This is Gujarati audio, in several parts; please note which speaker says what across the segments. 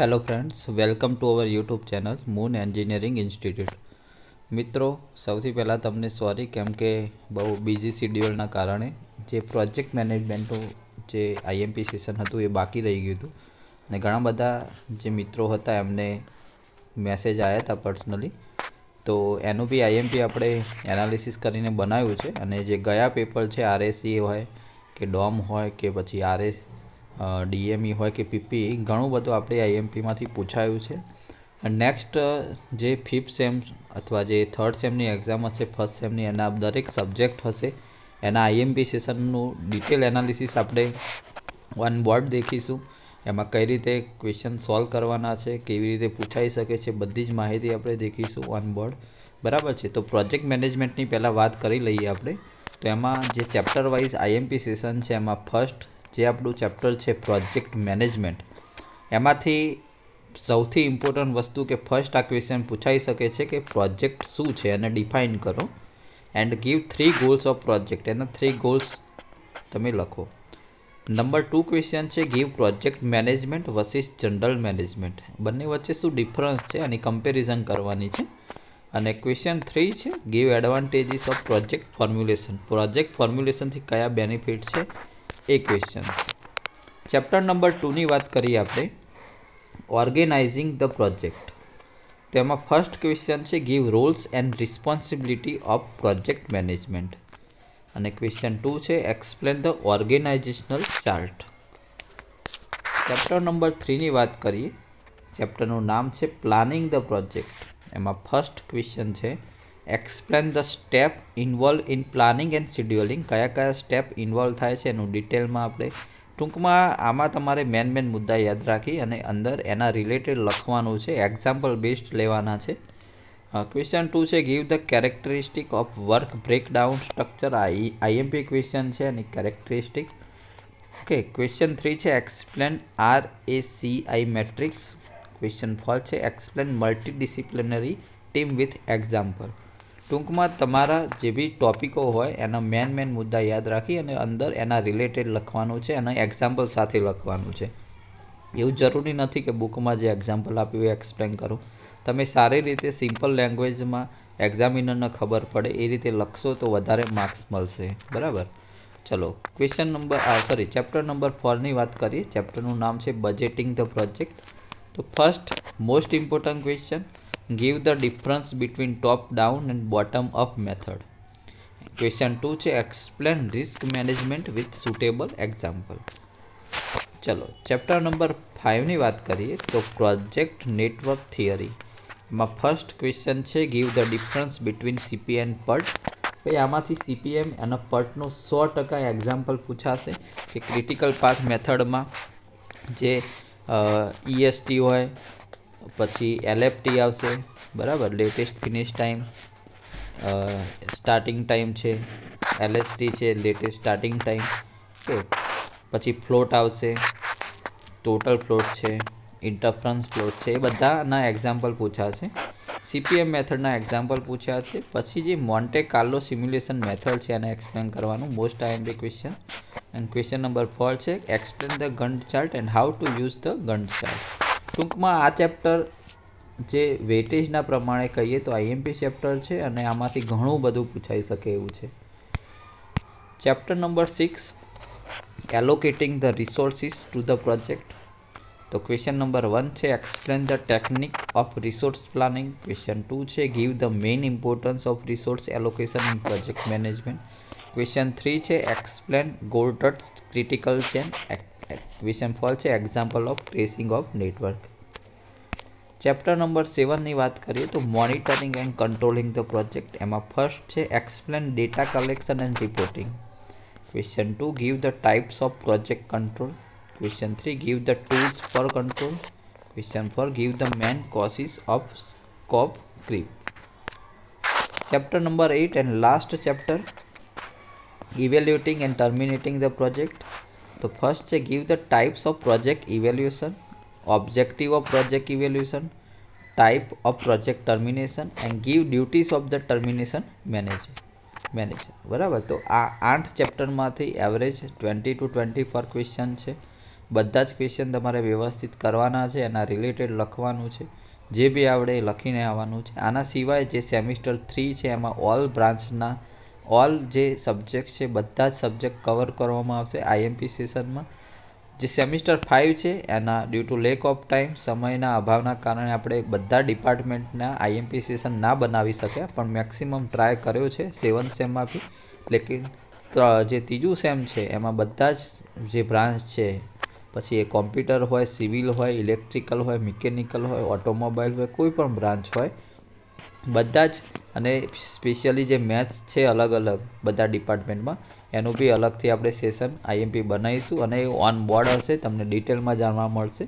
Speaker 1: Hello friends welcome to our YouTube channel Moon Engineering Institute મિત્રો સૌથી પહેલાં તમને સોરી કેમ કે બહુ બિઝી શિડ્યુલના કારણે જે પ્રોજેક્ટ મેનેજમેન્ટનું જે આઈએમપી સેશન હતું એ બાકી રહી ગયું હતું ને ઘણા બધા જે મિત્રો હતા એમને મેસેજ આવ્યા હતા પર્સનલી તો એનું બી આઈએમપી આપણે એનાલિસિસ કરીને બનાવ્યું છે અને જે ગયા પેપર છે આરએસી e હોય કે ડોમ હોય કે પછી આરએસ ડીએમઈ e હોય કે પીપી e, ઘણું બધું આપણે આઈએમપીમાંથી પૂછાયું છે નેક્સ્ટ જે ફિફ્થ સેમ અથવા જે થર્ડ સેમની એક્ઝામ હશે ફર્સ્ટ સેમની એના દરેક સબ્જેક્ટ હશે એના આઈએમપી સેશનનું ડિટેલ એનાલિસિસ આપણે ઓન બોર્ડ દેખીશું એમાં કઈ રીતે ક્વેશ્ચન સોલ્વ કરવાના છે કેવી રીતે પૂછાઈ શકે છે બધી જ માહિતી આપણે દેખીશું ઓન બોર્ડ બરાબર છે તો પ્રોજેક્ટ મેનેજમેન્ટની પહેલાં વાત કરી લઈએ આપણે તો એમાં જે ચેપ્ટર વાઇઝ આઈએમપી સેશન છે એમાં ફર્સ્ટ જે આપણું ચેપ્ટર છે પ્રોજેક્ટ મેનેજમેન્ટ એમાંથી સૌથી ઇમ્પોર્ટન્ટ વસ્તુ કે ફર્સ્ટ આ ક્વેશ્ચન પૂછાઈ શકે છે કે પ્રોજેક્ટ શું છે એને ડિફાઇન કરો and give three goals of project એના થ્રી ગોલ્સ તમે લખો નંબર ટુ ક્વેશ્ચન છે give project management versus general management બંને વચ્ચે શું ડિફરન્સ છે એની કમ્પેરિઝન કરવાની છે અને ક્વેશ્ચન થ્રી છે give advantages of project formulation project ફોર્મ્યુલેશનથી કયા બેનિફિટ છે એ ક્વેશ્ચન ચેપ્ટર નંબર ટુની વાત કરીએ આપણે ઓર્ગેનાઇઝિંગ ધ પ્રોજેક્ટ તેમાં ફર્સ્ટ ક્વેશ્ચન છે give roles and responsibility of project management અને ક્વેશ્ચન ટુ છે explain the organisational chart chapter number થ્રીની વાત કરીએ ચેપ્ટરનું નામ છે પ્લાનિંગ ધ પ્રોજેક્ટ એમાં ફર્સ્ટ ક્વેશ્ચન છે explain the step involve in planning and scheduling કયા કયા સ્ટેપ ઇન્વોલ્વ થાય છે એનું ડિટેલમાં આપણે ટૂંકમાં આમાં તમારે મેન મેન મુદ્દા યાદ રાખી અને અંદર એના રિલેટેડ લખવાનું છે એક્ઝામ્પલ બેસ્ડ લેવાના છે ક્વેશ્ચન ટુ છે give the characteristic of work breakdown structure I IMP question છે એની કેરેક્ટરિસ્ટિક ઓકે ક્વેશ્ચન થ્રી છે explain R A C I matrix question four છે explain multidisciplinary team with example ટૂંકમાં તમારા જે બી ટોપિકો હોય એના મેન મેન મુદ્દા યાદ રાખી અને અંદર એના રિલેટેડ લખવાનું છે અને એક્ઝામ્પલ સાથે લખવાનું છે એવું જરૂરી નથી કે બુકમાં જે એક્ઝામ્પલ આપ્યું એ એક્સપ્લેન કરું તમે સારી રીતે સિમ્પલ લેંગ્વેજમાં એક્ઝામિનરને ખબર પડે એ રીતે લખશો તો વધારે માર્ક્સ મળશે બરાબર ચલો ક્વેશ્ચન નંબર આ સોરી ચેપ્ટર નંબર ફોરની વાત કરીએ ચેપ્ટરનું નામ છે બજેટિંગ ધ પ્રોજેક્ટ તો first most important question give the difference between top down and bottom up method question two છે explain risk management with suitable example ચલો ચેપ્ટર નંબર ફાઇવની વાત કરીએ તો પ્રોજેક્ટ નેટવર્ક થિયરી એમાં ફર્સ્ટ ક્વેશ્ચન છે give the difference between CP and PERT ભાઈ આમાંથી સીપીએમ અને પર્ટનું સો ટકા એક્ઝામ્પલ પૂછાશે કે ક્રિટિકલ પાથ મેથડમાં જે ઈએસટી e હોય પછી એલએફટી આવશે બરાબર latest finish time starting time છે એલએસટી છે લેટેસ્ટ સ્ટાર્ટિંગ ટાઈમ ઓકે પછી ફ્લોટ આવશે ટોટલ ફ્લોટ છે ઇન્ટરફરન્સ ફ્લોટ છે એ બધાના એક્ઝામ્પલ પૂછાશે સીપીએમ મેથડના એક્ઝામ્પલ પૂછ્યા છે પછી જે મોન્ટે કાર્લો સિમ્યુલેશન મેથડ છે એને એક્સપ્લેન કરવાનું most IMP question and question number four છે explain the Gantt chart and how to use the Gantt chart ટૂંકમાં આ ચેપ્ટર જે વેટેજના પ્રમાણે કહીએ તો આઈએમપી ચેપ્ટર છે અને આમાંથી ઘણું બધું પૂછાઈ શકે એવું છે chapter number six allocating the resources to the project તો ક્વેશ્ચન નંબર વન છે explain the technique of resource planning question two છે give the main importance of resource allocation in project management question three છે explain Goldratt's critical chain question four છે example of tracing of network chapter number seven की बात करिए तो monitoring and controlling the project um first है explain data collection and reporting question two give the types of project control question three give the tools for control question four give the main causes of scope creep chapter number eight and last chapter evaluating and terminating the project तो फर्स्ट है give the types of project evaluation objective of project evaluation, type of project termination and give duties of the termination manager. Manager બરાબર તો આ આઠ ચેપ્ટરમાંથી average twenty two twenty four question છે બધા જ ક્વેશ્ચન તમારે વ્યવસ્થિત કરવાના છે એના રિલેટેડ લખવાનું છે જે બી આવડે એ લખીને આવવાનું છે આના સિવાય જે સેમિસ્ટર થ્રી છે એમાં ઓલ બ્રાન્ચના ઓલ જે સબ્જેક્ટ છે બધા જ સબ્જેક્ટ કવર કરવામાં આવશે આઈએમપી સેશનમાં જે સેમિસ્ટર ફાઇવ છે એના due to lack of time સમયના અભાવના કારણે આપણે બધા ડિપાર્ટમેન્ટના આઈએમપી સેશન ના બનાવી શક્યા પણ મેક્સિમમ ટ્રાય કર્યો છે સેવન્થ સેમમાં બી લેકિન જે ત્રીજું સેમ છે એમાં બધા જ જે બ્રાન્ચ છે પછી એ કોમ્પ્યુટર હોય સિવિલ હોય ઇલેક્ટ્રિકલ હોય મિકેનિકલ હોય ઓટોમોબાઈલ હોય કોઈ પણ બ્રાન્ચ હોય બધા જ અને સ્પેશિયલી જે મેથ્સ છે અલગ અલગ બધા ડિપાર્ટમેન્ટમાં એનું બી અલગથી આપણે સેશન આઈએમપી બનાવીશું અને એ ઓન બોર્ડ હશે તમને ડિટેલમાં જાણવા મળશે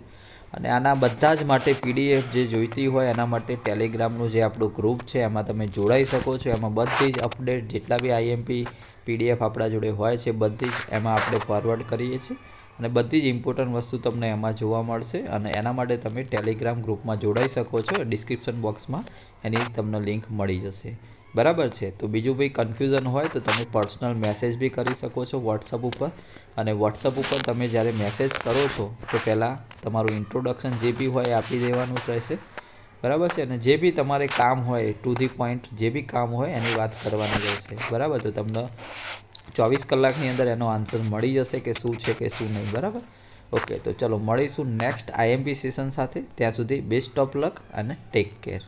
Speaker 1: અને આના બધા જ માટે પીડીએફ જે જોઈતી હોય એના માટે ટેલિગ્રામનું જે આપણું ગ્રુપ છે એમાં તમે જોડાઈ શકો છો એમાં બધી જ અપડેટ જેટલા બી આઈએમપી પીડીએફ આપણા જોડે હોય છે બધી જ એમાં આપણે ફોરવર્ડ કરીએ છીએ અને બધી જ ઇમ્પોર્ટન્ટ વસ્તુ તમને એમાં જોવા મળશે અને એના માટે તમે ટેલિગ્રામ ગ્રુપમાં જોડાઈ શકો છો ડિસ્ક્રિપ્શન બોક્સમાં એની તમને લિંક મળી જશે બરાબર છે તો બીજું કંઈ કન્ફ્યુઝન હોય તો તમે પર્સનલ મેસેજ બી કરી શકો છો વોટ્સઅપ ઉપર અને વોટ્સઅપ ઉપર તમે જ્યારે મેસેજ કરો છો તો પહેલાં તમારું ઇન્ટ્રોડક્શન જે બી હોય આપી દેવાનું રહેશે બરાબર છે અને જે બી તમારે કામ હોય ટુ ધી પોઈન્ટ જે બી કામ હોય એની વાત કરવાની રહેશે બરાબર તો તમને ચોવીસ કલાકની અંદર એનો આન્સર મળી જશે કે શું છે કે શું નહીં બરાબર ઓકે તો ચલો મળીશું નેક્સ્ટ આઈએમપી સેશન સાથે ત્યાં સુધી બેસ્ટ ઓફ લક અને ટેક કેર